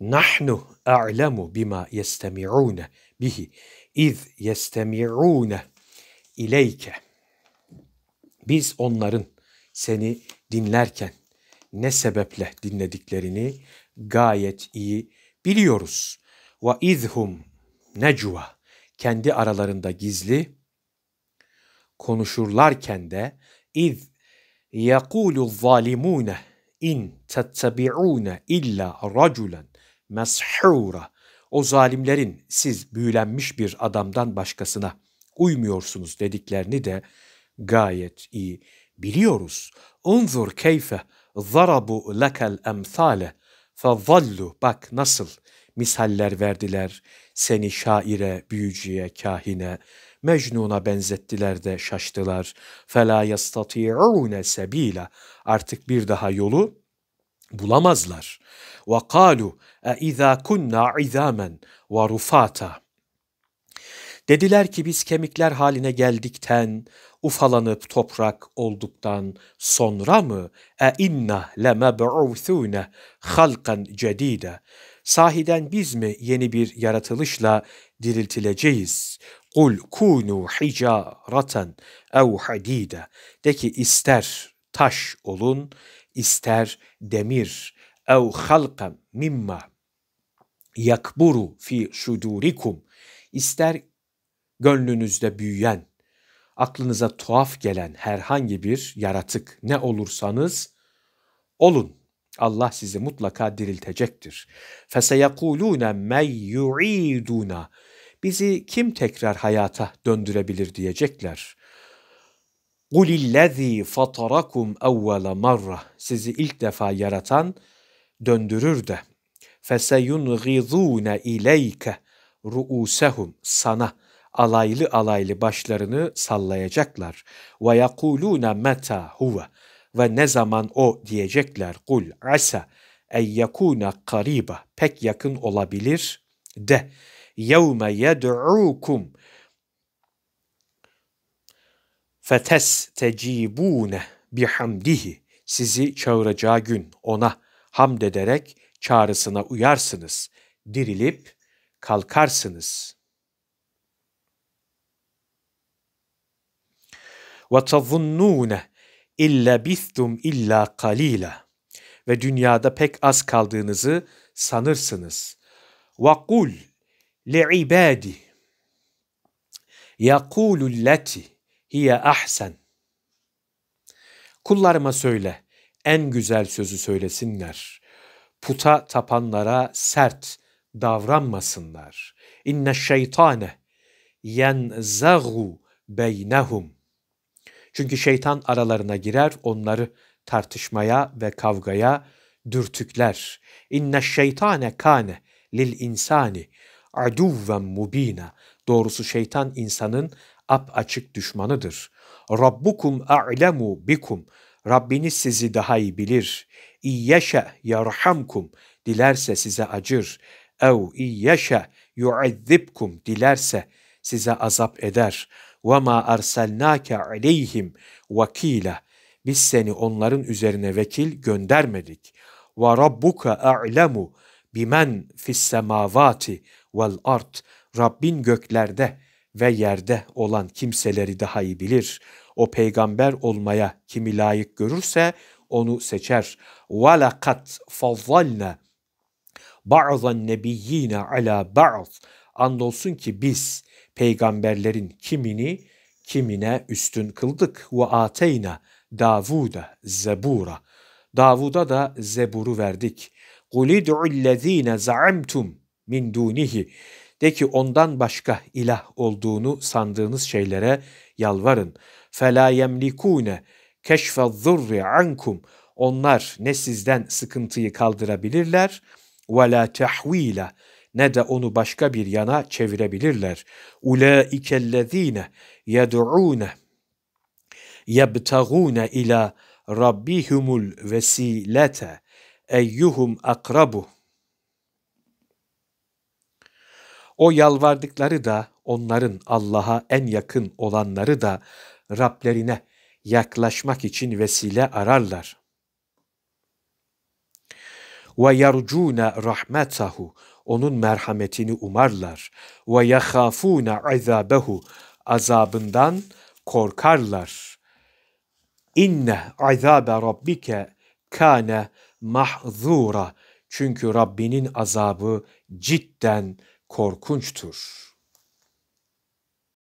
Nahnu a'lemu bima yestemi'une bihi iz yestemi'une ileyke. Biz onların seni dinlerken ne sebeple dinlediklerini gayet iyi biliyoruz. Ve izhum necva kendi aralarında gizli konuşurlarken de iz yakulu zalimune in tettabi'une illa raculen meshura. O zalimlerin siz büyülenmiş bir adamdan başkasına uymuyorsunuz dediklerini de gayet iyi biliyoruz. Unzur keyfe zarabu lekel emsale fezallu bak nasıl misaller verdiler seni şaire, büyücüye, kahine, Mecnun'a benzettiler de şaştılar. فَلَا يَسْتَطِيعُونَ سَب۪يلًا Artık bir daha yolu bulamazlar. Ve وَقَالُوا اَذَا كُنَّا عِذَامًا وَرُفَاتًا Dediler ki biz kemikler haline geldikten, ufalanıp toprak olduktan sonra mı e inna lemeb'uthune halkan cedide sahiden biz mi yeni bir yaratılışla diriltileceğiz? Kul kunu hicaratan ev hadide de ki ister taş olun ister demir ev halka mimma yakburu fi sudurikum ister gönlünüzde büyüyen aklınıza tuhaf gelen herhangi bir yaratık ne olursanız olun. Allah sizi mutlaka diriltecektir. Feseyekulune men yu'iduna. Bizi kim tekrar hayata döndürebilir diyecekler. قُلِلَّذ۪ي فَطَرَكُمْ اَوَّلَ مَرَّةً Sizi ilk defa yaratan döndürür de فَسَيُنْغِذُونَ اِلَيْكَ رُؤُسَهُمْ Sana alaylı alaylı başlarını sallayacaklar. وَيَقُولُونَ مَتَى هُوَ Ve ne zaman o diyecekler. قُلْ عَسَى اَنْ يَكُونَ قَرِيبًا Pek yakın olabilir de. يَوْمَ يَدْعُوكُمْ fetes tecibune bihamdihi sizi çağıracağı gün ona hamd ederek çağrısına uyarsınız. Dirilip kalkarsınız. Ve tazunnune illa bistum illa kalila ve dünyada pek az kaldığınızı sanırsınız. Ve kul li ibadi yaqulu lati hiye ahsen. Kullarıma söyle, en güzel sözü söylesinler. Puta tapanlara sert davranmasınlar. İnne şeytane yenzagu beynehum. Çünkü şeytan aralarına girer, onları tartışmaya ve kavgaya dürtükler. İnne şeytane kane lil insani aduven mubina. Doğrusu şeytan insanın açık düşmanıdır. Rabbukum a'lemu bikum. Rabbiniz sizi daha iyi bilir. İyyeşe yarhamkum. Dilerse size acır. Ev iyyeşe yu'azzibkum. Dilerse size azap eder. Ve ma arsalnake aleyhim vakila. Biz seni onların üzerine vekil göndermedik. Ve rabbuka a'lemu bimen fis semavati vel art. Rabbin göklerde ve yerde olan kimseleri daha iyi bilir. O peygamber olmaya kimi layık görürse onu seçer. وَلَقَدْ فَضَّلْنَا بَعْضَ النَّبِيِّينَ عَلَى بَعْضٍ Andolsun ki biz peygamberlerin kimini kimine üstün kıldık. Ve ateyna Davud'a zebura. Davud'a da zeburu verdik. قُلِ دُعُ الَّذ۪ينَ زَعَمْتُمْ min دُونِهِ de ki ondan başka ilah olduğunu sandığınız şeylere yalvarın. فَلَا يَمْلِكُونَ كَشْفَ الظُّرِّ عَنْكُمْ Onlar ne sizden sıkıntıyı kaldırabilirler وَلَا تَحْو۪يلًا ne de onu başka bir yana çevirebilirler. اُولَٰئِكَ الَّذ۪ينَ يَدْعُونَ يَبْتَغُونَ اِلَى rabbihumul vesilete eyyuhum akrabu O yalvardıkları da onların Allah'a en yakın olanları da Rablerine yaklaşmak için vesile ararlar. Ve yercûne rahmetahu onun merhametini umarlar. Ve yahafûne azabehu azabından korkarlar. İnne azabe rabbike kâne mahzura, Çünkü Rabbinin azabı cidden korkunçtur.